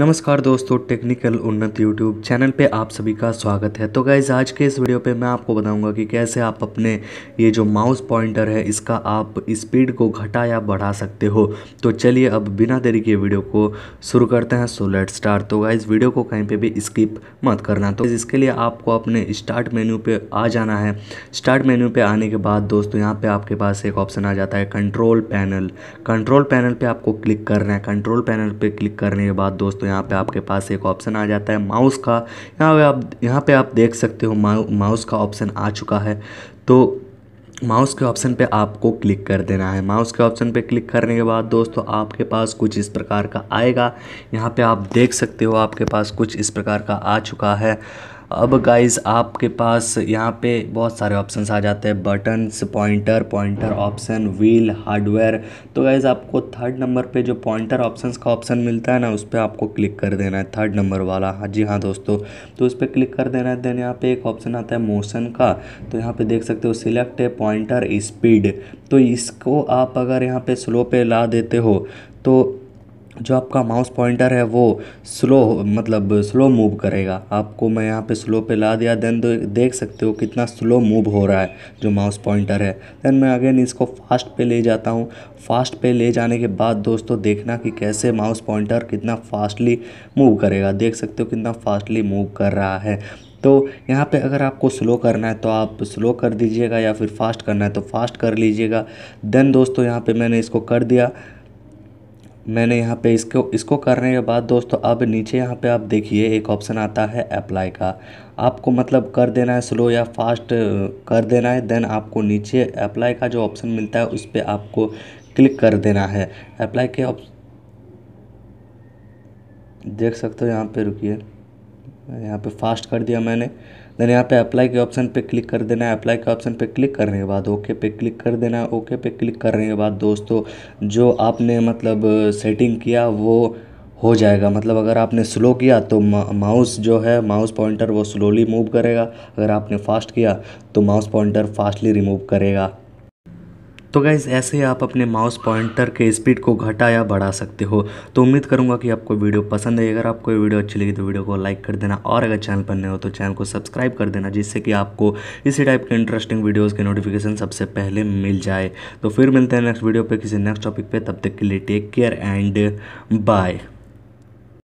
नमस्कार दोस्तों टेक्निकल उन्नत यूट्यूब चैनल पे आप सभी का स्वागत है तो गाइज़ आज के इस वीडियो पे मैं आपको बताऊंगा कि कैसे आप अपने ये जो माउस पॉइंटर है इसका आप स्पीड को घटा या बढ़ा सकते हो तो चलिए अब बिना देरी के वीडियो को शुरू करते हैं सो लेट स्टार तो गाइज़ वीडियो को कहीं पर भी स्किप मत करना तो इसके लिए आपको अपने स्टार्ट मेन्यू पर आ जाना है स्टार्ट मेन्यू पर आने के बाद दोस्तों यहाँ पर आपके पास एक ऑप्शन आ जाता है कंट्रोल पैनल कंट्रोल पैनल पर आपको क्लिक करना है कंट्रोल पैनल पर क्लिक करने के बाद दोस्तों यहाँ पे आपके पास एक ऑप्शन आ जाता है माउस का यहाँ पे आप यहाँ पे आप देख सकते हो माउस का ऑप्शन आ चुका है तो माउस के ऑप्शन पे आपको क्लिक कर देना है माउस के ऑप्शन पे क्लिक करने के बाद दोस्तों आपके पास कुछ इस प्रकार का आएगा यहाँ पे आप देख सकते हो आपके पास कुछ इस प्रकार का आ चुका है अब गाइज़ आपके पास यहाँ पे बहुत सारे ऑप्शन आ जाते हैं buttons pointer pointer option wheel hardware तो गाइज़ आपको थर्ड नंबर पे जो पॉइंटर ऑप्शंस का ऑप्शन मिलता है ना उस पर आपको क्लिक कर देना है थर्ड नंबर वाला हाँ जी हाँ दोस्तों तो उस पर क्लिक कर देना है देन यहाँ पे एक ऑप्शन आता है मोशन का तो यहाँ पर देख सकते हो सिलेक्ट है पॉइंटर स्पीड तो इसको आप अगर यहाँ पर स्लो पे ला देते हो तो जो आपका माउस पॉइंटर है वो स्लो मतलब स्लो मूव करेगा आपको मैं यहाँ पे स्लो पे ला दिया देन तो देख सकते हो कितना स्लो मूव हो रहा है जो माउस पॉइंटर है देन मैं अगेन इसको फास्ट पे ले जाता हूँ फास्ट पे ले जाने के बाद दोस्तों देखना कि कैसे माउस पॉइंटर कितना फास्टली मूव करेगा देख सकते हो कितना फास्टली मूव कर रहा है तो यहाँ पे अगर आपको स्लो करना है तो आप स्लो कर दीजिएगा या फिर फास्ट करना है तो फास्ट कर लीजिएगा देन दोस्तों यहाँ पे मैंने इसको कर दिया मैंने यहाँ पे इसको इसको करने के बाद दोस्तों अब नीचे यहाँ पे आप देखिए एक ऑप्शन आता है अप्लाई का आपको मतलब कर देना है स्लो या फास्ट कर देना है देन आपको नीचे अप्लाई का जो ऑप्शन मिलता है उस पर आपको क्लिक कर देना है अप्लाई के ऑप्शन देख सकते हो यहाँ पे रुकिए यहाँ पे फास्ट कर दिया मैंने देन यहाँ पे अप्लाई के ऑप्शन पे क्लिक कर देना है अप्लाई के ऑप्शन पे क्लिक करने के बाद ओके पे क्लिक कर देना है ओके पे क्लिक करने के बाद दोस्तों जो आपने मतलब सेटिंग किया वो हो जाएगा मतलब अगर आपने स्लो किया तो माउस जो है माउस पॉइंटर वो स्लोली मूव करेगा अगर आपने फास्ट किया तो माउस पॉइंटर फास्टली रिमूव करेगा तो गाइज़ ऐसे ही आप अपने माउस पॉइंटर के स्पीड को घटा या बढ़ा सकते हो तो उम्मीद करूंगा कि आपको वीडियो पसंद है अगर आपको ये वीडियो अच्छी लगी तो वीडियो को लाइक कर देना और अगर चैनल पर नए हो तो चैनल को सब्सक्राइब कर देना जिससे कि आपको इसी टाइप के इंटरेस्टिंग वीडियोज़ के नोटिफिकेशन सबसे पहले मिल जाए तो फिर मिलते हैं नेक्स्ट वीडियो पर किसी नेक्स्ट टॉपिक पर तब तक के लिए टेक केयर एंड बाय